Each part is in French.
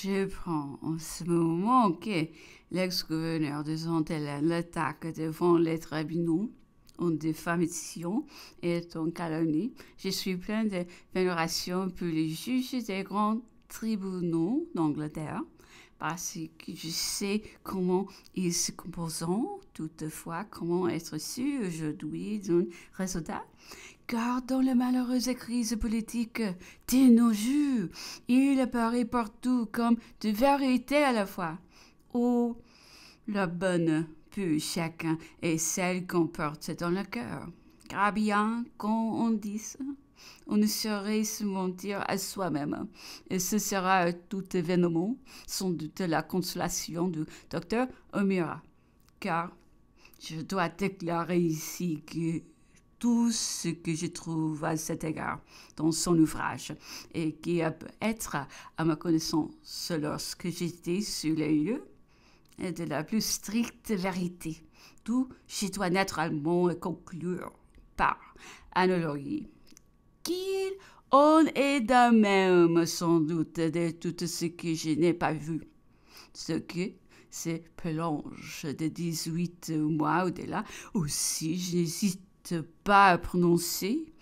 Je prends en ce moment que l'ex-gouverneur de saint hélène l'attaque devant les tribunaux en diffamation et en calomnie. Je suis plein de vénération pour les juges des grands tribunaux d'Angleterre parce que je sais comment ils se composent, toutefois, comment être sûr aujourd'hui d'un résultat dans la malheureuse crise politique de nos jours. Il apparaît partout comme de vérité à la fois. Oh, la bonne pue chacun et celle qu'on porte dans le cœur. Car bien qu'on dise, on ne saurait se mentir à soi-même. Et ce sera tout événement, sans doute la consolation du docteur Omira. Car je dois déclarer ici que tout ce que je trouve à cet égard dans son ouvrage et qui peut être, à ma connaissance, lorsque j'étais sur les lieux, de la plus stricte vérité. tout je dois naturellement conclure par analogie qu'il en est de même sans doute de tout ce que je n'ai pas vu, ce que ces plonges de 18 mois au-delà aussi j'hésite pas prononcer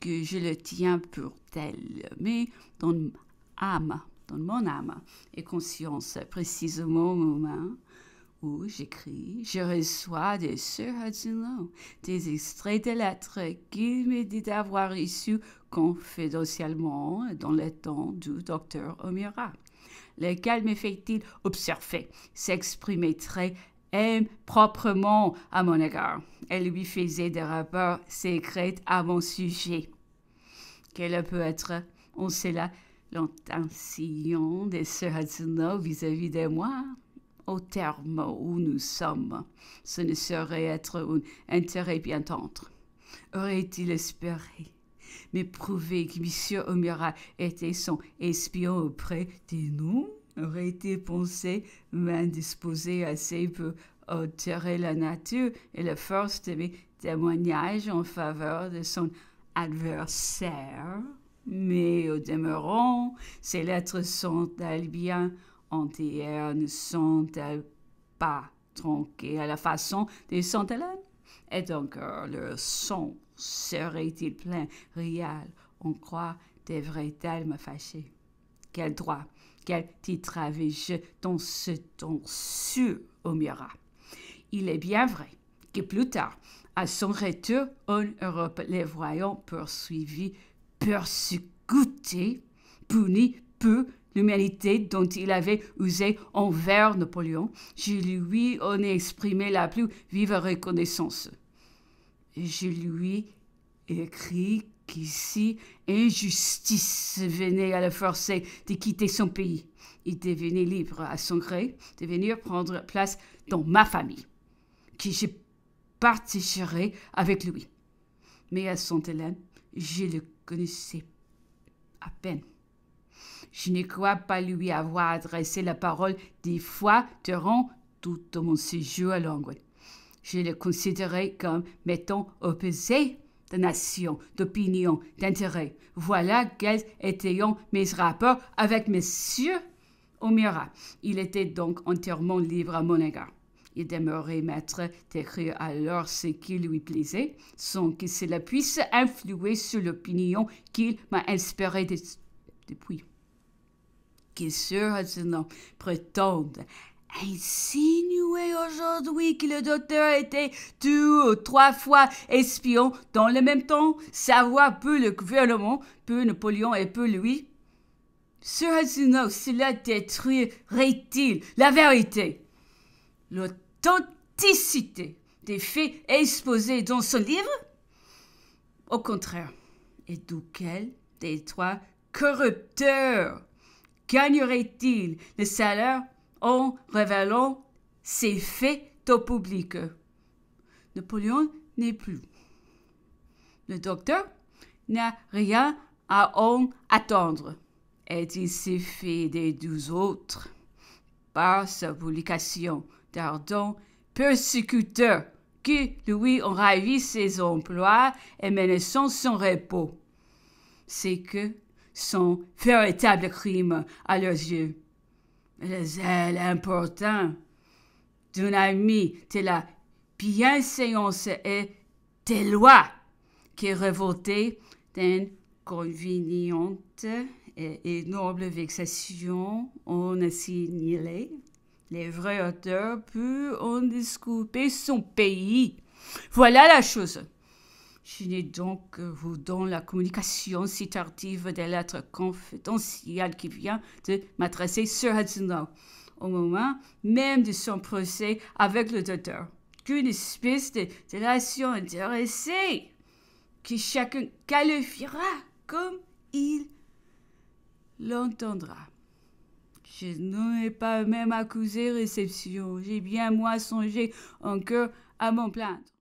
que je le tiens pour tel, mais dans âme, dans mon âme et conscience, précisément au moment où j'écris, je reçois de Sir Hudson des extraits de lettres qu'il me dit avoir issus confidentiellement dans le temps du docteur Omira, lequel me fait-il observer, s'exprimer très proprement à mon égard. Elle lui faisait des rapports secrets à mon sujet. Quelle peut être, on sait là, l'intention de ce Hadzuna vis-à-vis de moi? Au terme où nous sommes, ce ne serait être un intérêt bien tendre. Aurait-il espéré mais prouver que M. O'Meara était son espion auprès de nous? aurait été pensé, m'indisposer assez peu altérer la nature et la force de mes témoignages en faveur de son adversaire. Mais au demeurant, ces lettres sont-elles bien entières, ne sont-elles pas tronquées à la façon des Santalènes? Et donc, le son serait-il plein, réel, on croit, devrait-elle me fâcher? Quel droit titre avais-je dans ce temps au Omira. Il est bien vrai que plus tard, à son retour en Europe, les voyants poursuivis, persécutés, punis peu l'humanité dont il avait usé envers Napoléon, je lui en ai exprimé la plus vive reconnaissance. Je lui écrit qu'ici, injustice venait à le forcer de quitter son pays. Il devenait libre à son gré de venir prendre place dans ma famille, qui je partagerais avec lui. Mais à son hélène je le connaissais à peine. Je ne crois pas lui avoir adressé la parole des fois durant tout mon séjour à Longwood. Je le considérais comme m'étant opposé de nation, d'opinion, d'intérêt. Voilà quels étaient mes rapports avec Monsieur O'Meara. Il était donc entièrement libre à mon égard. Il demeurait maître d'écrire alors ce qui lui plaisait, sans que cela puisse influer sur l'opinion qu'il m'a inspirée depuis. Qui sur prétend insinué aujourd'hui que le docteur était deux ou trois fois espion dans le même temps, savoir peu le gouvernement, peu Napoléon et peu lui serait-ce Hasuno, cela détruirait-il la vérité, l'authenticité des faits exposés dans ce livre Au contraire, et quel des trois corrupteurs gagnerait-il le salaire en révélant ses faits au public. Napoléon n'est plus. Le docteur n'a rien à en attendre. Et il s'est fait des douze autres par sa publication d'ardents persécuteurs qui lui ont ravi ses emplois et menaçant son repos. C'est que son véritable crime à leurs yeux les zèle important d'un ami de la bienséance et des lois qui est des et noble vexations on a signalé. Les vrais auteurs pour en disculper son pays. Voilà la chose. Je n'ai donc euh, vous dans la communication si tardive des lettres confidentielles qui vient de m'adresser sur Long, au moment même de son procès avec le docteur qu'une espèce de relation intéressée que chacun qualifiera comme il l'entendra. Je n'ai pas même accusé réception. J'ai bien moi songé encore à mon plaindre.